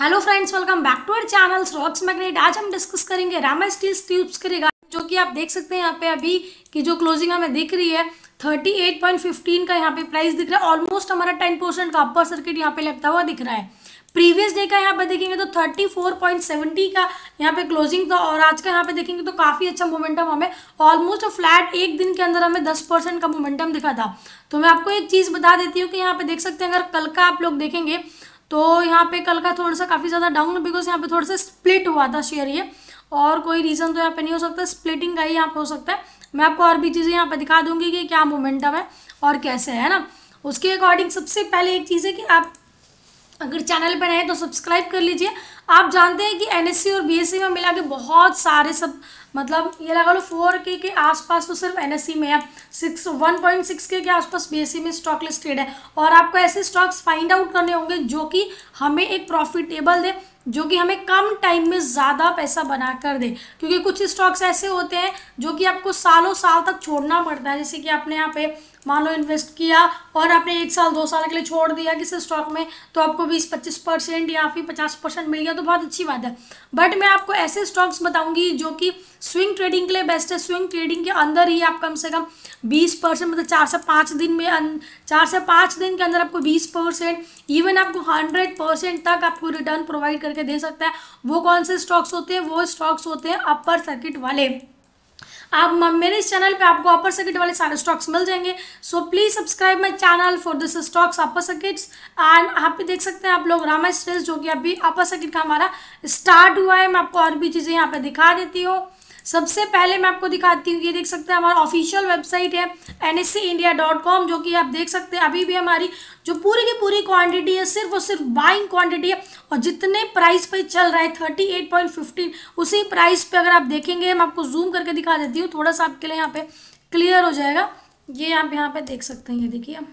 hello friends welcome back to our channel rocks magnet आज हम discuss करेंगे Rama steel tubes के रिगार्ड जो कि आप देख सकते हैं यहाँ पे अभी की जो क्लोजिंग हमें दिख रही है 38.15 का यहाँ पे प्राइस दिख रहा है ऑलमोस्ट हमारा 10 परसेंट का अपर सर्किट यहाँ पे लगता हुआ दिख रहा है प्रीवियस डे का यहाँ पे देखेंगे तो 34.70 का यहाँ पे क्लोजिंग था और आज का यहाँ पे देखेंगे तो काफ़ी अच्छा मोमेंटम हमें ऑलमोस्ट फ्लैट एक दिन के अंदर हमें 10 परसेंट का मोमेंटम दिखा था तो मैं आपको एक चीज़ बता देती हूँ कि यहाँ पे देख सकते हैं अगर कल का आप लोग देखेंगे तो यहाँ पे कल का थोड़ा सा काफ़ी ज़्यादा डाउन बिकॉज यहाँ पे थोड़ा सा स्प्लिट हुआ था शेयर ये और कोई रीज़न तो यहाँ पे नहीं हो सकता स्प्लिटिंग का ही यहाँ पे हो सकता है मैं आपको और भी चीज़ें यहाँ पे दिखा दूंगी कि क्या मोमेंटम है और कैसे है ना उसके अकॉर्डिंग सबसे पहले एक चीज़ है कि आप अगर चैनल पर रहें तो सब्सक्राइब कर लीजिए आप जानते हैं कि एनएससी और बीएससी में मिला के बहुत सारे सब मतलब ये लगा लो फोर के के आसपास तो सिर्फ एन में है सिक्स वन पॉइंट सिक्स के के आसपास बी में स्टॉक लिस्टेड है और आपको ऐसे स्टॉक्स फाइंड आउट करने होंगे जो कि हमें एक प्रॉफिटेबल दे जो कि हमें कम टाइम में ज़्यादा पैसा बना कर दे क्योंकि कुछ स्टॉक्स ऐसे होते हैं जो कि आपको सालों साल तक छोड़ना पड़ता है जैसे कि आपने यहाँ पे मान लो इन्वेस्ट किया और आपने एक साल दो साल के लिए छोड़ दिया किसी स्टॉक में तो आपको बीस पच्चीस परसेंट या फिर पचास परसेंट मिल गया तो बहुत अच्छी बात है बट मैं आपको ऐसे स्टॉक्स बताऊंगी जो कि स्विंग ट्रेडिंग के लिए बेस्ट है स्विंग ट्रेडिंग के अंदर ही आप कम से कम बीस परसेंट मतलब चार से पाँच दिन में अं, चार से पाँच दिन के अंदर आपको बीस परसेंट इवन आपको हंड्रेड परसेंट तक आपको रिटर्न प्रोवाइड करके दे सकता है वो कौन से स्टॉक्स होते हैं वो स्टॉक्स होते हैं अपर सर्किट वाले आप मेरे इस चैनल पे आपको अपर सर्किट वाले सारे स्टॉक्स मिल जाएंगे so please subscribe my channel for this stocks upper circuits and आप भी देख सकते हैं आप लोग रामा स्टेल्स जो कि अभी अपर सर्किट का हमारा स्टार्ट हुआ है मैं आपको और भी चीज़ें यहाँ पे दिखा देती हूँ सबसे पहले मैं आपको दिखाती हूँ ये देख सकते हैं हमारा ऑफिशियल वेबसाइट है एन जो कि आप देख सकते हैं अभी भी हमारी जो पूरी की पूरी क्वांटिटी है सिर्फ और सिर्फ बाइंग क्वांटिटी है और जितने प्राइस पे चल रहा है थर्टी एट पॉइंट फिफ्टीन उसी प्राइस पे अगर आप देखेंगे मैं आपको जूम करके दिखा देती हूँ थोड़ा सा आपके लिए यहाँ पे क्लियर हो जाएगा ये आप यहाँ पे देख सकते हैं ये देखिए आप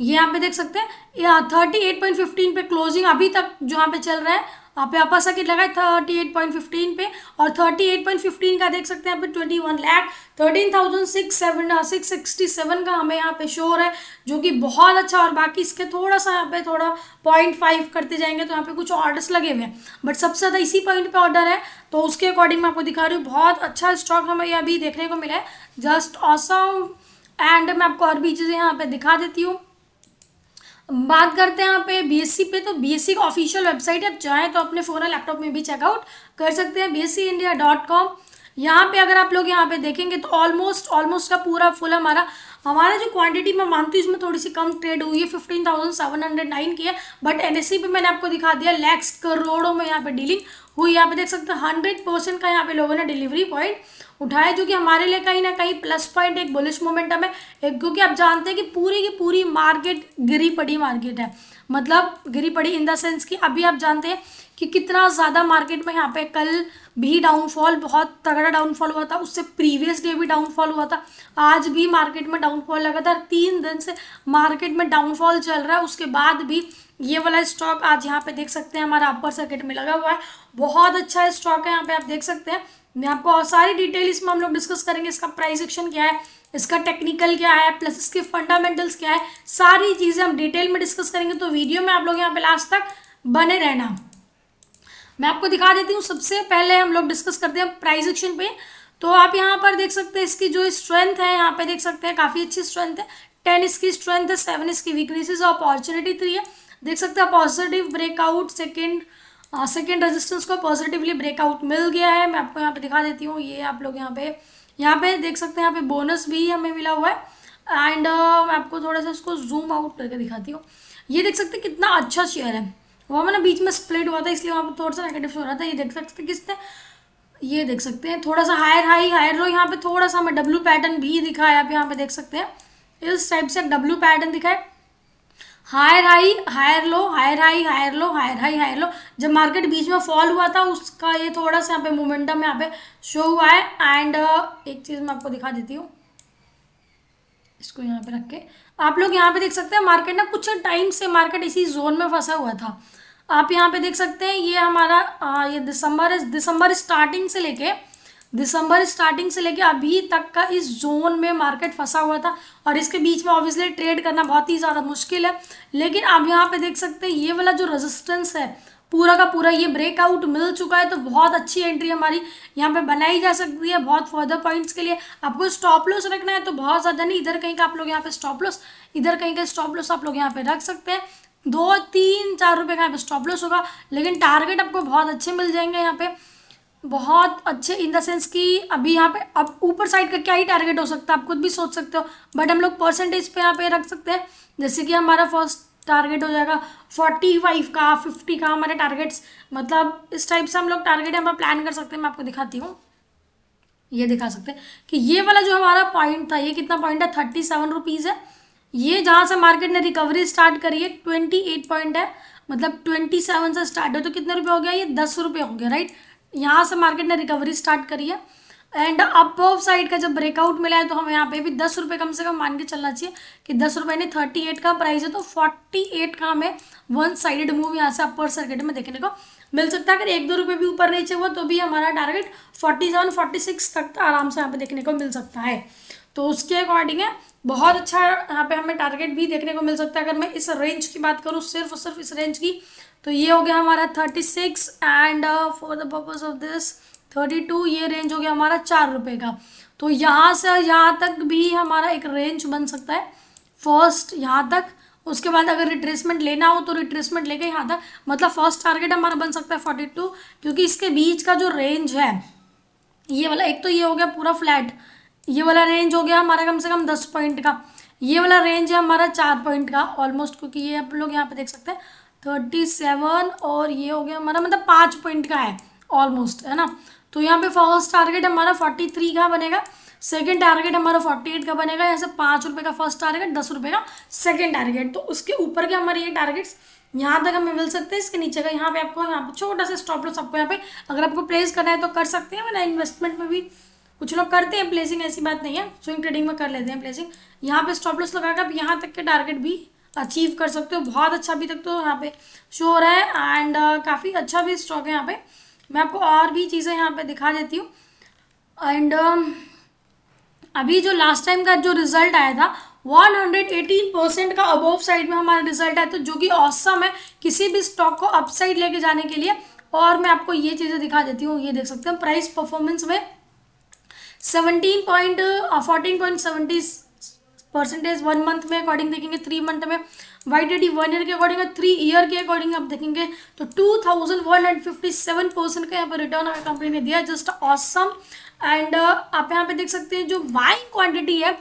ये यहाँ पे देख सकते हैं थर्टी एट पॉइंट फिफ्टीन पे क्लोजिंग अभी तक जो यहाँ पे चल रहा है यहाँ पे अपर सर्किट लगा है थर्टी एट पॉइंट फिफ्टीन पे और थर्टी एट पॉइंट फिफ्टीन का देख सकते हैं यहाँ पे twenty one lakh thirteen thousand six seven six sixty seven का हमें यहाँ पे शोर है जो कि बहुत अच्छा और बाकी इसके थोड़ा सा यहाँ पे थोड़ा पॉइंट फाइव करते जाएंगे तो यहाँ पे कुछ ऑर्डर्स लगे हुए हैं बट सबसे ज़्यादा इसी पॉइंट पर ऑर्डर है तो उसके अकॉर्डिंग मैं आपको दिखा रही हूँ बहुत अच्छा स्टॉक हमें अभी देखने को मिला है जस्ट ऑसम एंड मैं आपको और भी चीज़ें यहाँ पर दिखा देती हूँ बात करते हैं यहाँ पे बीएससी पे तो बीएससी का ऑफिशियल वेबसाइट है आप चाहें तो अपने फ़ोन और लैपटॉप में भी चेकआउट कर सकते हैं बी इंडिया डॉट कॉम यहाँ पे अगर आप लोग यहाँ पे देखेंगे तो ऑलमोस्ट ऑलमोस्ट का पूरा फुल हमारा हमारा जो क्वांटिटी मैं मानती हूँ इसमें थोड़ी सी कम ट्रेड हुई है fifteen thousand seven hundred nine की है बट एन पे मैंने आपको दिखा दिया लैक्स करोड़ों में यहाँ पे डीलिंग हुई यहाँ पे देख सकते हो हंड्रेड परसेंट का यहाँ पे लोगों ने डिलीवरी पॉइंट उठाया जो कि हमारे लिए कहीं ना कहीं प्लस पॉइंट एक बुलिश मोमेंटम है एक क्योंकि आप जानते हैं कि पूरी की पूरी मार्केट गिरी पड़ी मार्केट है मतलब गिरी पड़ी इन द सेंस कि अभी आप जानते हैं कि कितना ज़्यादा मार्केट में यहाँ पे कल भी डाउनफॉल बहुत तगड़ा डाउनफॉल हुआ था उससे प्रीवियस डे भी डाउनफॉल हुआ था आज भी मार्केट में डाउनफॉल लगातार तीन दिन से मार्केट में डाउनफॉल चल रहा है उसके बाद भी ये वाला स्टॉक आज यहाँ पे देख सकते हैं हमारा अपर सर्किट में लगा हुआ है बहुत अच्छा स्टॉक है यहाँ पे आप देख सकते हैं मैं आपको और सारी डिटेल इसमें हम लोग डिस्कस करेंगे इसका प्राइस एक्शन क्या है इसका टेक्निकल क्या है प्लस इसके फंडामेंटल्स क्या है सारी चीज़ें हम डिटेल में डिस्कस करेंगे तो वीडियो में आप लोग यहाँ पे लास्ट तक बने रहना मैं आपको दिखा देती हूँ सबसे पहले हम लोग डिस्कस करते हैं प्राइस एक्शन पे तो आप यहाँ पर देख सकते हैं इसकी जो स्ट्रेंथ है यहाँ पे देख सकते हैं काफ़ी अच्छी स्ट्रेंथ है टेन इसकी स्ट्रेंथ है सेवन इसकी वीकनेसेस अपॉर्चुनिटी थ्री है देख सकते हैं positive breakout second second resistance को पॉजिटिवली ब्रेकआउट मिल गया है मैं आपको यहाँ पे दिखा देती हूँ ये आप लोग यहाँ पे यहाँ पे देख सकते हैं यहाँ पे बोनस भी हमें मिला हुआ है एंड uh, मैं आपको थोड़ा सा इसको जूम आउट करके दिखाती हूँ ये देख सकते हैं कितना अच्छा शेयर है वो मैंने बीच में स्प्लिट हुआ था इसलिए वहाँ पर थोड़ा सा नेगेटिव शो रहा था ये देख सकते किसने ये देख सकते हैं थोड़ा सा हायर हाई हायर लो यहाँ पे थोड़ा सा हमें डब्ल्यू पैटर्न भी दिखा है आप यहाँ पे देख सकते हैं इस टाइप से डब्लू पैटर्न दिखा है higher high higher low higher high higher low higher high higher low जब मार्केट बीच में फॉल हुआ था उसका ये थोड़ा सा यहाँ पे मोमेंटम यहाँ पे शो हुआ है एंड uh, एक चीज़ मैं आपको दिखा देती हूँ इसको यहाँ पे रख के आप लोग यहाँ पे देख सकते हैं मार्केट ना कुछ टाइम से मार्केट इसी जोन में फंसा हुआ था आप यहाँ पे देख सकते हैं ये हमारा आ, ये दिसंबर दिसंबर स्टार्टिंग से लेके दिसंबर स्टार्टिंग से लेके अभी तक का इस जोन में मार्केट फंसा हुआ था और इसके बीच में ऑब्वियसली ट्रेड करना बहुत ही ज़्यादा मुश्किल है लेकिन आप यहाँ पे देख सकते हैं ये वाला जो रेजिस्टेंस है पूरा का पूरा ये ब्रेकआउट मिल चुका है तो बहुत अच्छी एंट्री हमारी यहाँ पे बनाई जा सकती है बहुत फर्दर पॉइंट्स के लिए आपको स्टॉप लॉस रखना है तो बहुत ज़्यादा नहीं इधर कहीं का आप लोग यहाँ पे स्टॉप लॉस इधर कहीं का स्टॉप लॉस आप लोग यहाँ पे रख सकते हैं दो तीन चार रुपये का यहाँ पे स्टॉप लॉस होगा लेकिन टारगेट आपको बहुत अच्छे मिल जाएंगे यहाँ पे बहुत अच्छे इन द सेंस कि अभी यहाँ पे अब ऊपर साइड का क्या ही टारगेट हो सकता है आप खुद भी सोच सकते हो बट हम लोग परसेंटेज पे यहाँ पे रख सकते हैं जैसे कि हमारा फर्स्ट टारगेट हो जाएगा फोर्टी फाइव का फिफ्टी का हमारे टारगेट्स मतलब इस टाइप से हम लोग टारगेट यहाँ पर प्लान कर सकते हैं मैं आपको दिखाती हूँ ये दिखा सकते हैं कि ये वाला जो हमारा पॉइंट था ये कितना पॉइंट है थर्टी सेवन रुपीज़ है ये जहाँ से मार्केट ने रिकवरी स्टार्ट करी है ट्वेंटी एट पॉइंट है मतलब ट्वेंटी सेवन से स्टार्ट हो तो कितने रुपये हो गया ये दस रुपये हो गया राइट यहाँ से मार्केट ने रिकवरी स्टार्ट करी है एंड अपव साइड का जब ब्रेकआउट मिला है तो हम यहाँ पे भी दस रुपये कम से कम मान के चलना चाहिए कि दस रुपये नहीं थर्टी एट का प्राइस है तो फोर्टी एट का हमें वन साइडेड मूव यहाँ से अपर सर्किट में देखने को मिल सकता है अगर एक दो रुपये भी ऊपर नीचे हुआ तो भी हमारा target forty seven forty six तक तो आराम से यहाँ पे देखने को मिल सकता है तो उसके अकॉर्डिंग है बहुत अच्छा यहाँ पे हमें टारगेट भी देखने को मिल सकता है अगर मैं इस रेंज की बात करूँ सिर्फ और सिर्फ इस रेंज की तो ये हो गया हमारा thirty six and for the purpose of this thirty two ये रेंज हो गया हमारा चार रुपये का तो यहाँ से यहाँ तक भी हमारा एक रेंज बन सकता है फर्स्ट यहाँ तक उसके बाद अगर रिट्रेसमेंट लेना हो तो रिट्रेसमेंट लेके यहाँ तक मतलब फर्स्ट टारगेट हमारा बन सकता है फोर्टी टू क्योंकि इसके बीच का जो रेंज है ये वाला एक तो ये हो गया पूरा फ्लैट ये वाला रेंज हो गया हमारा कम से कम दस पॉइंट का ये वाला रेंज है हमारा चार पॉइंट का ऑलमोस्ट क्योंकि ये आप लोग यहाँ पर देख सकते हैं थर्टी सेवन और ये हो गया हमारा मतलब पाँच पॉइंट का है ऑलमोस्ट है ना तो यहाँ पे फर्स्ट टारगेट हमारा फोर्टी थ्री का बनेगा सेकेंड टारगेट हमारा फोर्टी एट का बनेगा यहाँ से पाँच रुपये का फर्स्ट टारगेट दस रुपये का सेकेंड टारगेट तो उसके ऊपर के हमारे ये टारगेट्स यहाँ तक हमें मिल सकते हैं इसके नीचे का यहाँ पे आपको यहाँ पे छोटा सा स्टॉप लॉस आपको यहाँ पे अगर आपको प्लेस करना है तो कर सकते हैं वरना इन्वेस्टमेंट में भी कुछ लोग करते हैं प्लेसिंग ऐसी बात नहीं है स्विंग ट्रेडिंग में कर लेते हैं प्लेसिंग यहाँ पे स्टॉप लॉस लगाकर आप यहाँ तक के टारगेट भी अचीव कर सकते हो बहुत अच्छा अभी तक तो यहाँ पे शो हो रहा है एंड uh, काफ़ी अच्छा भी स्टॉक है यहाँ पे मैं आपको और भी चीज़ें यहाँ पे दिखा देती हूँ एंड um, अभी जो लास्ट टाइम का जो रिजल्ट आया था 118 परसेंट का अबोव साइड में हमारा रिजल्ट आया था जो कि औसम है किसी भी स्टॉक को अप साइड लेके जाने के लिए और मैं आपको ये चीज़ें दिखा देती हूँ ये देख सकते हैं प्राइस परफॉर्मेंस में seventeen point fourteen point seventy percentage one month में अकॉर्डिंग देखेंगे थ्री मंथ में वाई डी वन ईयर के अकॉर्डिंग और थ्री ईयर के अकॉर्डिंग आप देखेंगे तो two thousand one hundred fifty seven percent का यहाँ पर रिटर्न हमें कंपनी ने दिया जस्ट ऑसम एंड आप यहाँ पे देख सकते हैं जो बाइंग क्वांटिटी है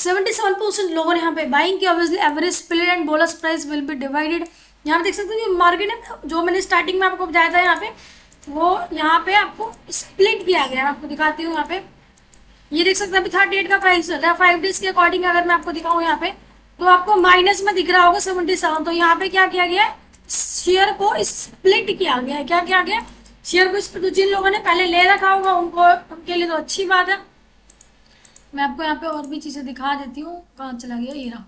सेवेंटी सेवन परसेंट लोगों ने यहाँ पे बाइंग की obviously average split and bonus price will be divided यहाँ पे देख सकते हैं मार्केट है जो मैंने स्टार्टिंग में आपको बताया था यहाँ पे वो यहाँ पे आपको स्प्लिट भी आ गया आपको दिखाती हूँ यहाँ पे ये देख सकते हैं अभी थर्टी एट का प्राइस चल रहा है फाइव डेज के अकॉर्डिंग अगर मैं आपको दिखाऊँ यहाँ पे तो आपको माइनस में दिख रहा होगा सेवेंटी सेवन तो यहाँ पे क्या किया गया शेयर को स्प्लिट किया गया है क्या किया गया शेयर को स्प्लिट तो जिन लोगों ने पहले ले रखा होगा उनको उनके लिए तो अच्छी बात है मैं आपको यहाँ पे और भी चीज़ें दिखा देती हूँ कहाँ चला गया ये रहा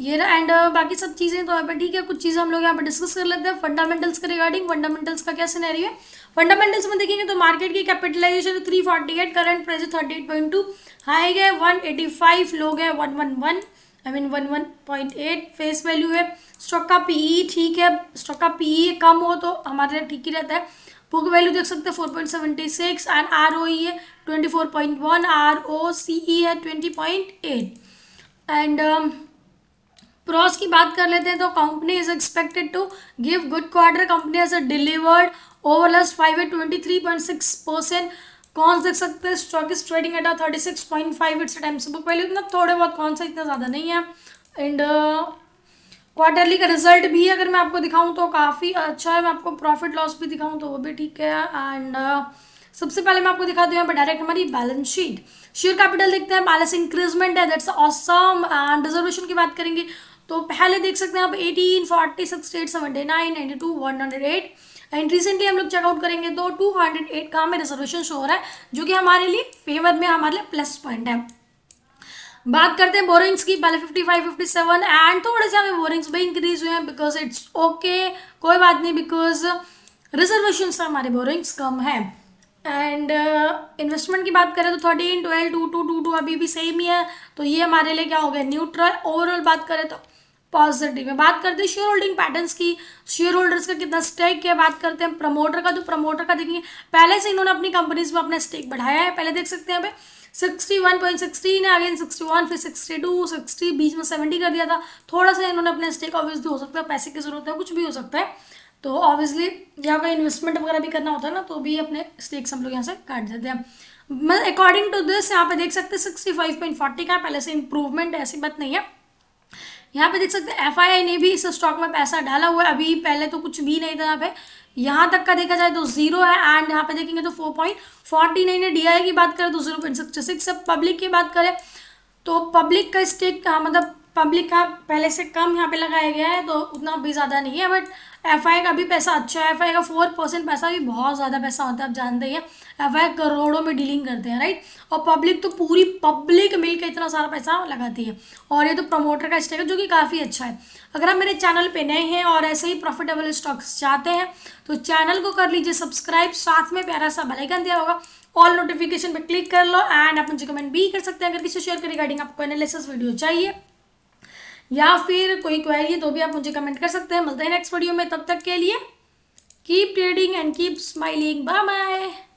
ये रहा एंड uh, बाकी सब चीज़ें तो यहाँ पे ठीक है कुछ चीज़ें हम लोग यहाँ पे डिस्कस कर लेते हैं फंडामेंटल्स के रिगार्डिंग फंडामेंटल्स का क्या सिनेरियो है फंडामेंटल्स में देखेंगे तो मार्केट की capitalization three forty eight current price thirty eight point two high गए वन एटी फाइव लो गए one one one I mean one one point eight face value है स्टॉक का पीई e ठीक है स्टॉक का PE e कम हो तो हमारे लिए ठीक ही रहता है बुक वैल्यू देख सकते हैं four point seventy six and R O E है twenty four point one R O C E है twenty point eight and pros की बात कर लेते हैं तो company is expected to give good quarter company has a delivered over last five at twenty three point six percent cons देख सकते हैं stock is trading at thirty six point five it's time से बुक वैल्यू इतना थोड़े बहुत कौन सा इतना ज़्यादा नहीं है एंड क्वार्टरली uh, का रिजल्ट भी अगर मैं आपको दिखाऊं तो काफ़ी अच्छा है मैं आपको प्रॉफिट लॉस भी दिखाऊं तो वो भी ठीक है एंड uh, सबसे पहले मैं आपको दिखा दूँ यहाँ पर डायरेक्ट हमारी बैलेंस शीट शेयर कैपिटल देखते हैं बैलेंस इंक्रीजमेंट है दैट्स ऑसम एंड रिजर्वेशन की बात करेंगे तो पहले देख सकते हैं आप eighteen forty six eight seventy nine ninety two one hundred eight and recently हम लोग चेकआउट करेंगे तो टू हंड्रेड एट का हमें रिजर्वेशन शो हो रहा है जो कि हमारे लिए फेवर में हमारे लिए प्लस पॉइंट है बात करते हैं बोरिंग्स की पहले 55, 57 एंड थोड़े से हमें बोरिंग्स भी इंक्रीज हुए हैं बिकॉज इट्स ओके कोई बात नहीं बिकॉज रिजर्वेशन से हमारे बोरिंग्स कम है एंड इन्वेस्टमेंट uh, की बात करें तो thirteen twelve two two two two अभी भी सेम ही है तो ये हमारे लिए क्या हो गया न्यूट्रल ओवरऑल बात करें तो पॉजिटिव है बात करते हैं शेयर होल्डिंग पैटर्न की शेयर होल्डर्स का कितना स्टेक है बात करते हैं प्रमोटर का तो प्रमोटर का देखेंगे पहले से इन्होंने अपनी कंपनीज में अपना स्टेक बढ़ाया है पहले देख सकते हैं हमें सिक्सटी वन पॉइंट सिक्सटीन है अगेन सिक्सटी वन फिर सिक्सटी टू सिक्सटी बीच में सेवेंटी कर दिया था थोड़ा सा इन्होंने अपने स्टेक ऑब्वियसली हो सकता है पैसे की जरूरत है कुछ भी हो सकता है तो ऑब्वियसली यहाँ का इन्वेस्टमेंट वगैरह भी करना होता है ना तो भी अपने स्टेक्स हम लोग यहाँ से काट देते हैं अकॉर्डिंग टू दिस यहाँ पे देख सकते हैं सिक्सटी फाइव पॉइंट फोर्टी का पहले से इंप्रूवमेंट ऐसी बात नहीं है यहाँ पे देख सकते हैं एफ ने भी इस स्टॉक में पैसा डाला हुआ है अभी पहले तो कुछ भी नहीं था यहाँ पे यहाँ तक का देखा जाए तो जीरो है एंड यहाँ पे देखेंगे तो फोर पॉइंट फोर्टी नाइन है डी की बात करें तो जीरो पॉइंट सिक्स पब्लिक की बात करें तो पब्लिक का स्टेक हाँ, मतलब पब्लिक का पहले से कम यहाँ पे लगाया गया है तो उतना भी ज़्यादा नहीं है बट एफ का भी पैसा अच्छा है एफ का फोर परसेंट पैसा भी बहुत ज़्यादा पैसा होता है आप जानते ही हैं एफ करोड़ों में डीलिंग करते हैं राइट और पब्लिक तो पूरी पब्लिक मिलकर इतना सारा पैसा लगाती है और ये तो प्रमोटर का स्टेक है जो कि काफ़ी अच्छा है अगर आप मेरे चैनल पर नए हैं और ऐसे ही प्रॉफिटेबल स्टॉक्स चाहते हैं तो चैनल को कर लीजिए सब्सक्राइब साथ में प्यारा सा बेलाइकन दिया होगा ऑल नोटिफिकेशन पर क्लिक कर लो एंड आप मुझे कमेंट भी कर सकते हैं अगर किसी शेयर के रिगार्डिंग आपको एनालिसिस वीडियो चाहिए या फिर कोई क्वेरी है तो भी आप मुझे कमेंट कर सकते हैं मिलते हैं नेक्स्ट वीडियो में तब तक के लिए keep trading and keep smiling bye bye